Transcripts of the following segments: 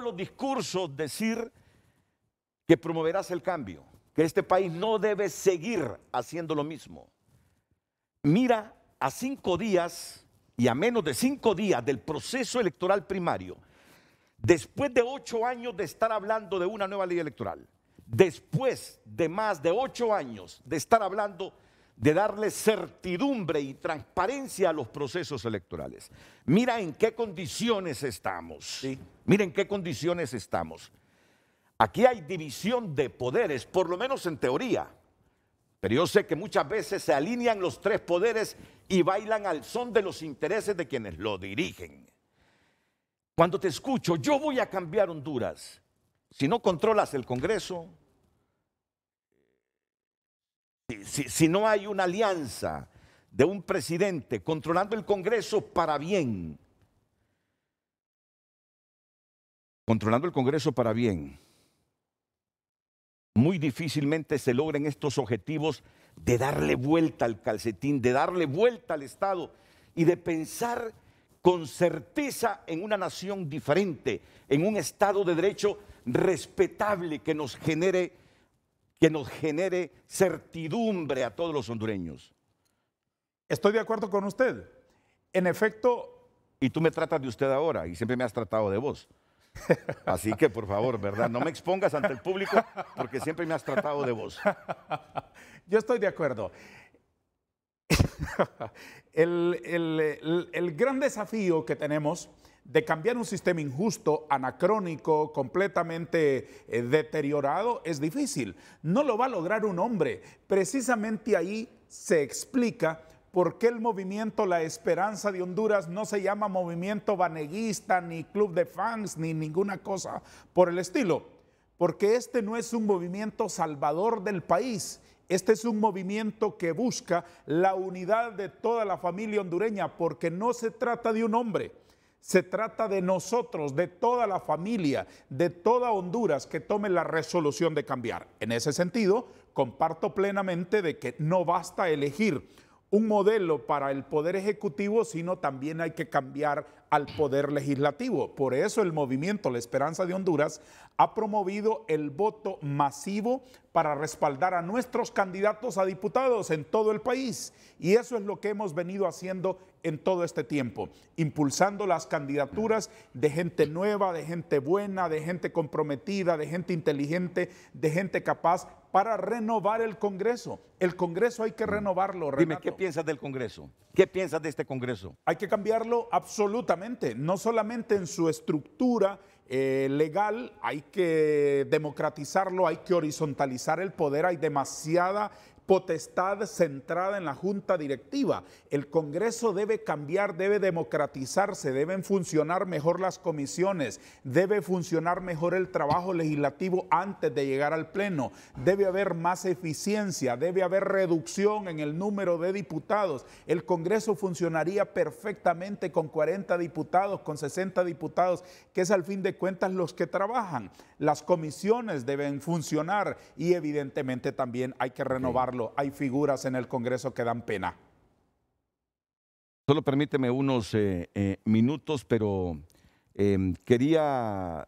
los discursos decir que promoverás el cambio, que este país no debe seguir haciendo lo mismo. Mira, a cinco días y a menos de cinco días del proceso electoral primario, después de ocho años de estar hablando de una nueva ley electoral, después de más de ocho años de estar hablando de darle certidumbre y transparencia a los procesos electorales. Mira en qué condiciones estamos. Mira en qué condiciones estamos. Aquí hay división de poderes, por lo menos en teoría. Pero yo sé que muchas veces se alinean los tres poderes y bailan al son de los intereses de quienes lo dirigen. Cuando te escucho, yo voy a cambiar Honduras. Si no controlas el Congreso, si, no hay una alianza de un presidente controlando el Congreso para bien, controlando el Congreso para bien, muy difícilmente se logren estos objetivos de darle vuelta al calcetín, de darle vuelta al Estado y de pensar con certeza en una nación diferente, en un Estado de derecho respetable que nos genere que nos genere certidumbre a todos los hondureños. Estoy de acuerdo con usted. En efecto... Y tú me tratas de usted ahora y siempre me has tratado de vos. Así que por favor, ¿verdad? No me expongas ante el público porque siempre me has tratado de vos. Yo estoy de acuerdo. el, el gran desafío que tenemos de cambiar un sistema injusto, anacrónico, completamente eh, deteriorado, es difícil. No lo va a lograr un hombre. Precisamente ahí se explica por qué el movimiento La Esperanza de Honduras no se llama movimiento vaneguista, ni club de fans, ni ninguna cosa por el estilo. Porque este no es un movimiento salvador del país. Este es un movimiento que busca la unidad de toda la familia hondureña, porque no se trata de un hombre, se trata de nosotros, de toda la familia, de toda Honduras que tome la resolución de cambiar. En ese sentido, comparto plenamente de que no basta elegir un modelo para el poder ejecutivo, sino también hay que cambiar al poder legislativo. Por eso el movimiento La Esperanza de Honduras ha promovido el voto masivo para respaldar a nuestros candidatos a diputados en todo el país. Y eso es lo que hemos venido haciendo en todo este tiempo, impulsando las candidaturas de gente nueva, de gente buena, de gente comprometida, de gente inteligente, de gente capaz para renovar el Congreso. El Congreso hay que renovarlo. Renato. Dime, ¿qué piensas del Congreso? ¿Qué piensas de este Congreso? Hay que cambiarlo absolutamente, no solamente en su estructura eh, legal, hay que democratizarlo, hay que horizontalizar el poder, hay demasiada potestad centrada en la junta directiva. El Congreso debe cambiar, debe democratizarse, deben funcionar mejor las comisiones, debe funcionar mejor el trabajo legislativo antes de llegar al Pleno, debe haber más eficiencia, debe haber reducción en el número de diputados. El Congreso funcionaría perfectamente con 40 diputados, con 60 diputados, que es al fin de cuentas los que trabajan. Las comisiones deben funcionar y evidentemente también hay que renovar hay figuras en el Congreso que dan pena. Solo permíteme unos eh, eh, minutos, pero em, quería ah,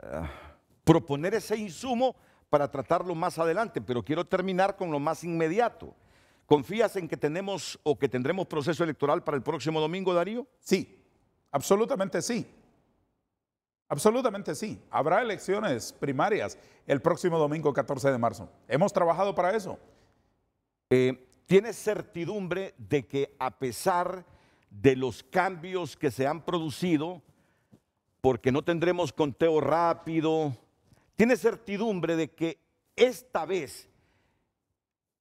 proponer ese insumo para tratarlo más adelante, pero quiero terminar con lo más inmediato. ¿Confías en que tenemos o que tendremos proceso electoral para el próximo domingo, Darío? Sí, absolutamente sí. Absolutamente sí. Habrá elecciones primarias el próximo domingo 14 de marzo. Hemos trabajado para eso. Eh, tienes certidumbre de que a pesar de los cambios que se han producido, porque no tendremos conteo rápido, tienes certidumbre de que esta vez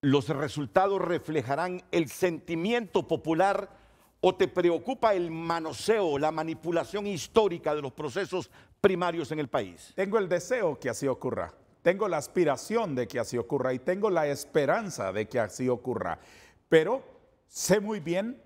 los resultados reflejarán el sentimiento popular o te preocupa el manoseo, la manipulación histórica de los procesos primarios en el país? Tengo el deseo que así ocurra. Tengo la aspiración de que así ocurra y tengo la esperanza de que así ocurra. Pero sé muy bien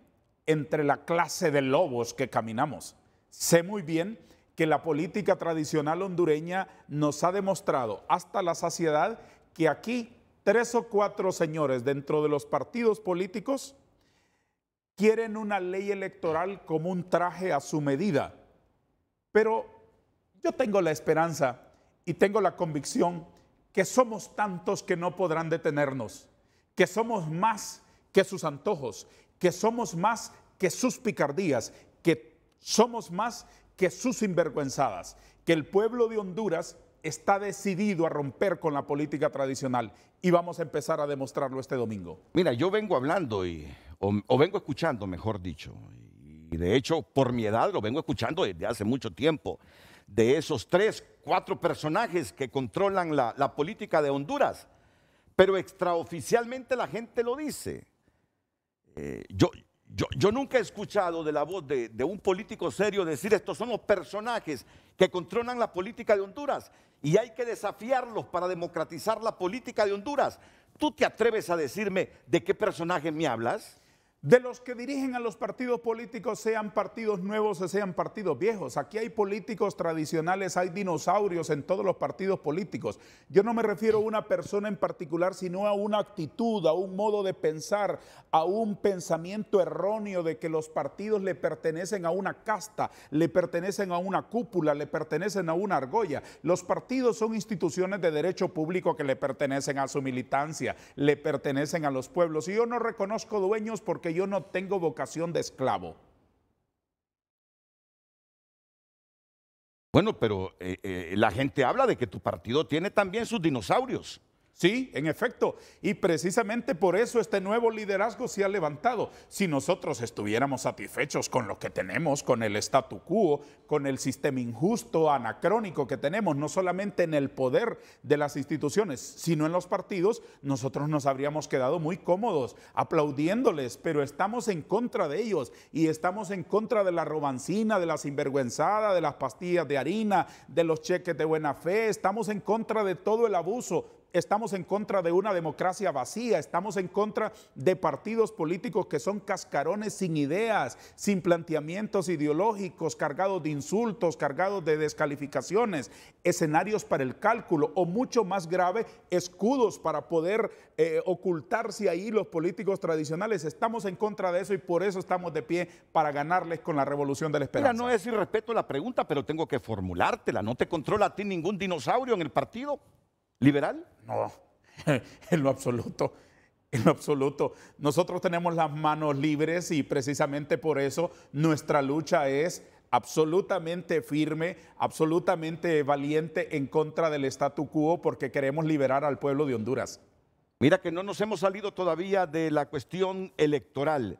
entre la clase de lobos que caminamos. Sé muy bien que la política tradicional hondureña nos ha demostrado hasta la saciedad que aquí tres o cuatro señores dentro de los partidos políticos quieren una ley electoral como un traje a su medida. Pero yo tengo la esperanza y tengo la convicción que somos tantos que no podrán detenernos, que somos más que sus antojos, que somos más que sus picardías, que somos más que sus sinvergüenzadas, que el pueblo de Honduras está decidido a romper con la política tradicional y vamos a empezar a demostrarlo este domingo. Mira, yo vengo hablando y, o, vengo escuchando, mejor dicho, y de hecho por mi edad lo vengo escuchando desde hace mucho tiempo, de esos tres, cuatro personajes que controlan la, política de Honduras. Pero extraoficialmente la gente lo dice. Eh, yo, nunca he escuchado de la voz de, de un político serio decir estos son los personajes que controlan la política de Honduras y hay que desafiarlos para democratizar la política de Honduras. ¿Tú te atreves a decirme de qué personaje me hablas? de los que dirigen a los partidos políticos, sean partidos nuevos o sean partidos viejos. Aquí hay políticos tradicionales, hay dinosaurios en todos los partidos políticos. Yo no me refiero a una persona en particular, sino a una actitud, a un modo de pensar, a un pensamiento erróneo de que los partidos le pertenecen a una casta, le pertenecen a una cúpula, le pertenecen a una argolla. Los partidos son instituciones de derecho público que le pertenecen a su militancia, le pertenecen a los pueblos. Y yo no reconozco dueños porque yo no tengo vocación de esclavo. Bueno, pero eh, eh, la gente habla de que tu partido tiene también sus dinosaurios. Sí, en efecto. Y precisamente por eso este nuevo liderazgo se ha levantado. Si nosotros estuviéramos satisfechos con lo que tenemos, con el statu quo, con el sistema injusto, anacrónico que tenemos, no solamente en el poder de las instituciones, sino en los partidos, nosotros nos habríamos quedado muy cómodos, aplaudiéndoles, pero estamos en contra de ellos y estamos en contra de la robancina, de la sinvergüenzada, de las pastillas de harina, de los cheques de buena fe, estamos en contra de todo el abuso estamos en contra de una democracia vacía, estamos en contra de partidos políticos que son cascarones sin ideas, sin planteamientos ideológicos, cargados de insultos, cargados de descalificaciones, escenarios para el cálculo o mucho más grave, escudos para poder eh, ocultarse ahí los políticos tradicionales. Estamos en contra de eso y por eso estamos de pie para ganarles con la revolución de la esperanza. Mira, no es irrespeto la pregunta, pero tengo que formulártela. No te controla a ti ningún dinosaurio en el partido. ¿Liberal? No, en lo absoluto. En lo absoluto. Nosotros tenemos las manos libres y precisamente por eso nuestra lucha es absolutamente firme, absolutamente valiente en contra del statu quo porque queremos liberar al pueblo de Honduras. Mira que no nos hemos salido todavía de la cuestión electoral.